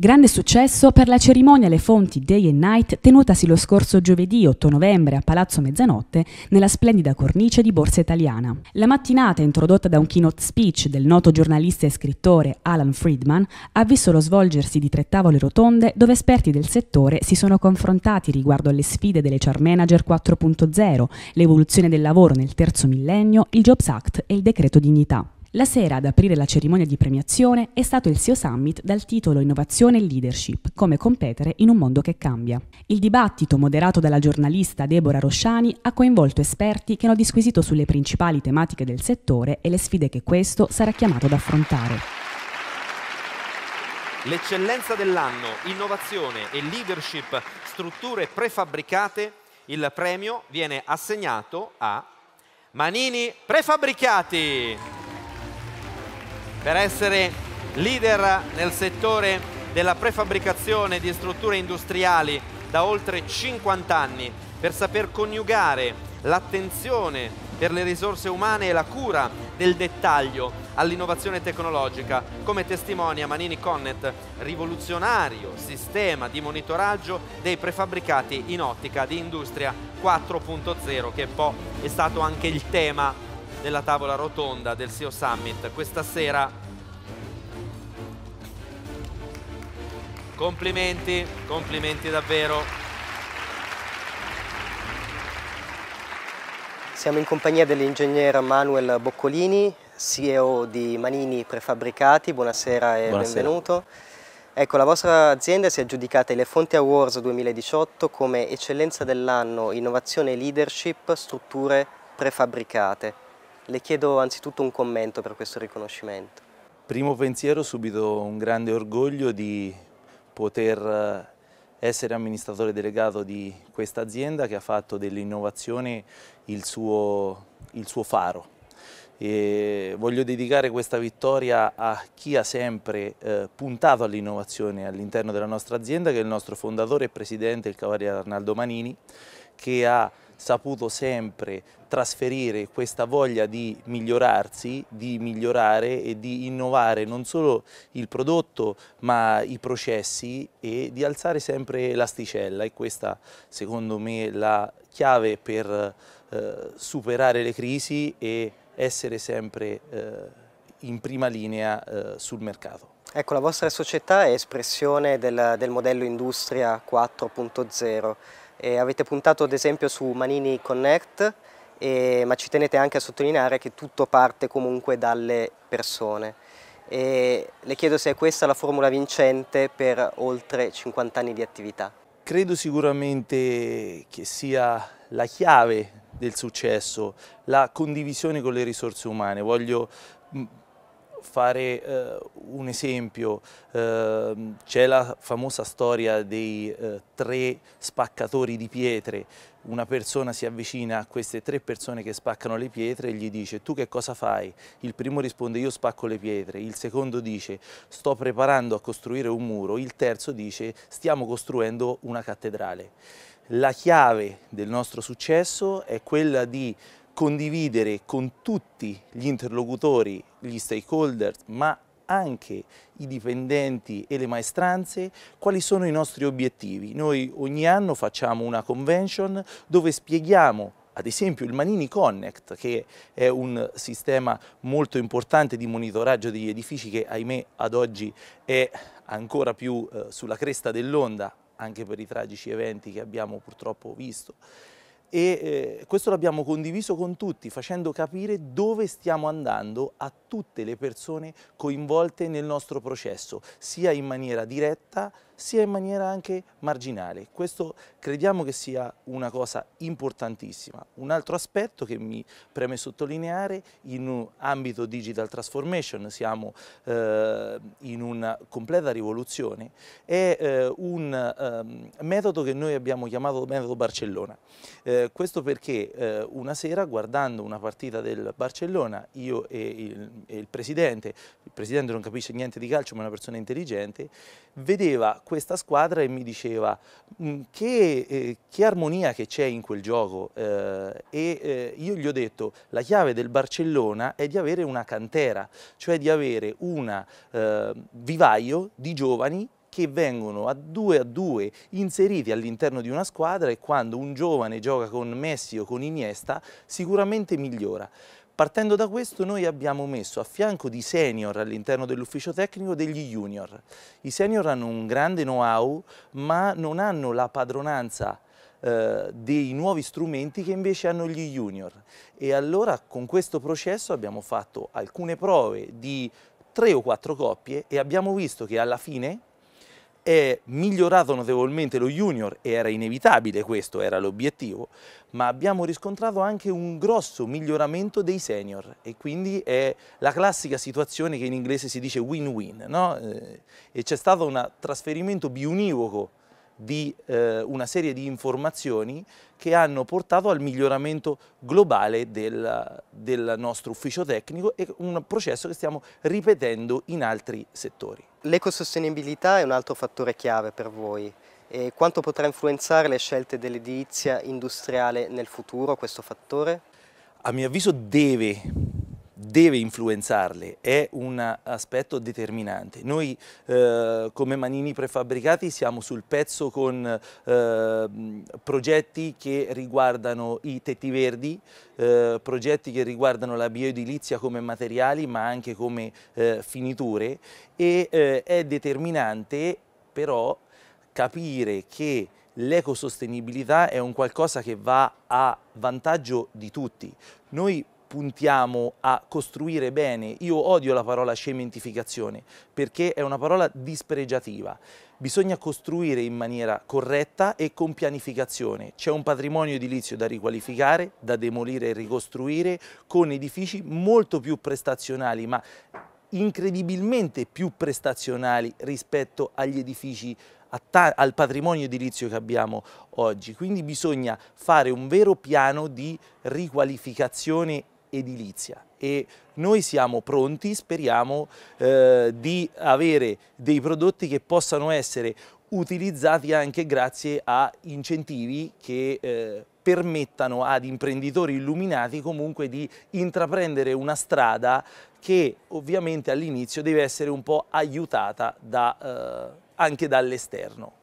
Grande successo per la cerimonia alle fonti Day and Night tenutasi lo scorso giovedì 8 novembre a Palazzo Mezzanotte nella splendida cornice di Borsa Italiana. La mattinata, introdotta da un keynote speech del noto giornalista e scrittore Alan Friedman, ha visto lo svolgersi di tre tavole rotonde dove esperti del settore si sono confrontati riguardo alle sfide delle Char Manager 4.0, l'evoluzione del lavoro nel terzo millennio, il Jobs Act e il decreto dignità. La sera ad aprire la cerimonia di premiazione è stato il SEO Summit dal titolo Innovazione e Leadership, come competere in un mondo che cambia. Il dibattito, moderato dalla giornalista Deborah Rosciani, ha coinvolto esperti che hanno disquisito sulle principali tematiche del settore e le sfide che questo sarà chiamato ad affrontare. L'eccellenza dell'anno, innovazione e leadership, strutture prefabbricate, il premio viene assegnato a Manini Prefabbricati per essere leader nel settore della prefabbricazione di strutture industriali da oltre 50 anni, per saper coniugare l'attenzione per le risorse umane e la cura del dettaglio all'innovazione tecnologica, come testimonia Manini Connet, rivoluzionario sistema di monitoraggio dei prefabbricati in ottica di Industria 4.0, che po', è stato anche il tema della tavola rotonda del CEO Summit questa sera. Complimenti, complimenti davvero. Siamo in compagnia dell'ingegner Manuel Boccolini, CEO di Manini Prefabbricati. Buonasera e Buonasera. benvenuto. Ecco, la vostra azienda si è aggiudicata le Fonti Awards 2018 come eccellenza dell'anno, innovazione e leadership, strutture prefabbricate. Le chiedo anzitutto un commento per questo riconoscimento. Primo pensiero, subito un grande orgoglio di poter eh, essere amministratore delegato di questa azienda che ha fatto dell'innovazione il suo, il suo faro. E voglio dedicare questa vittoria a chi ha sempre eh, puntato all'innovazione all'interno della nostra azienda, che è il nostro fondatore e presidente, il Cavaliere Arnaldo Manini, che ha saputo sempre trasferire questa voglia di migliorarsi, di migliorare e di innovare non solo il prodotto ma i processi e di alzare sempre l'asticella e questa secondo me è la chiave per eh, superare le crisi e essere sempre eh, in prima linea eh, sul mercato. Ecco, la vostra società è espressione del, del modello Industria 4.0. Eh, avete puntato ad esempio su Manini Connect, eh, ma ci tenete anche a sottolineare che tutto parte comunque dalle persone. E le chiedo se è questa la formula vincente per oltre 50 anni di attività. Credo sicuramente che sia la chiave del successo, la condivisione con le risorse umane. Voglio fare eh, un esempio, eh, c'è la famosa storia dei eh, tre spaccatori di pietre, una persona si avvicina a queste tre persone che spaccano le pietre e gli dice tu che cosa fai? Il primo risponde io spacco le pietre, il secondo dice sto preparando a costruire un muro, il terzo dice stiamo costruendo una cattedrale. La chiave del nostro successo è quella di condividere con tutti gli interlocutori, gli stakeholder, ma anche i dipendenti e le maestranze quali sono i nostri obiettivi. Noi ogni anno facciamo una convention dove spieghiamo ad esempio il Manini Connect che è un sistema molto importante di monitoraggio degli edifici che ahimè ad oggi è ancora più eh, sulla cresta dell'onda anche per i tragici eventi che abbiamo purtroppo visto e eh, questo l'abbiamo condiviso con tutti facendo capire dove stiamo andando a tutte le persone coinvolte nel nostro processo, sia in maniera diretta sia in maniera anche marginale. Questo crediamo che sia una cosa importantissima. Un altro aspetto che mi preme sottolineare in un ambito digital transformation, siamo eh, in una completa rivoluzione, è eh, un ehm, metodo che noi abbiamo chiamato metodo Barcellona. Eh, eh, questo perché eh, una sera guardando una partita del Barcellona, io e il, e il, presidente, il presidente non capisce niente di calcio ma è una persona intelligente, vedeva questa squadra e mi diceva mm, che, eh, che armonia che c'è in quel gioco eh, e eh, io gli ho detto la chiave del Barcellona è di avere una cantera, cioè di avere un vivaio di giovani che vengono a due a due inseriti all'interno di una squadra e quando un giovane gioca con Messi o con Iniesta sicuramente migliora. Partendo da questo noi abbiamo messo a fianco di senior all'interno dell'ufficio tecnico degli junior. I senior hanno un grande know-how ma non hanno la padronanza eh, dei nuovi strumenti che invece hanno gli junior e allora con questo processo abbiamo fatto alcune prove di tre o quattro coppie e abbiamo visto che alla fine e migliorato notevolmente lo junior e era inevitabile, questo era l'obiettivo, ma abbiamo riscontrato anche un grosso miglioramento dei senior e quindi è la classica situazione che in inglese si dice win-win, no? Eh, e c'è stato un trasferimento biunivoco di eh, una serie di informazioni che hanno portato al miglioramento globale del, del nostro ufficio tecnico e un processo che stiamo ripetendo in altri settori. L'ecosostenibilità è un altro fattore chiave per voi. E quanto potrà influenzare le scelte dell'edilizia industriale nel futuro questo fattore? A mio avviso deve deve influenzarle, è un aspetto determinante. Noi eh, come Manini Prefabbricati siamo sul pezzo con eh, progetti che riguardano i tetti verdi, eh, progetti che riguardano la bioedilizia come materiali ma anche come eh, finiture e eh, è determinante però capire che l'ecosostenibilità è un qualcosa che va a vantaggio di tutti. Noi puntiamo a costruire bene. Io odio la parola cementificazione perché è una parola dispregiativa. Bisogna costruire in maniera corretta e con pianificazione. C'è un patrimonio edilizio da riqualificare, da demolire e ricostruire con edifici molto più prestazionali, ma incredibilmente più prestazionali rispetto agli edifici al patrimonio edilizio che abbiamo oggi. Quindi bisogna fare un vero piano di riqualificazione edilizia e noi siamo pronti, speriamo, eh, di avere dei prodotti che possano essere utilizzati anche grazie a incentivi che eh, permettano ad imprenditori illuminati comunque di intraprendere una strada che ovviamente all'inizio deve essere un po' aiutata da, eh, anche dall'esterno.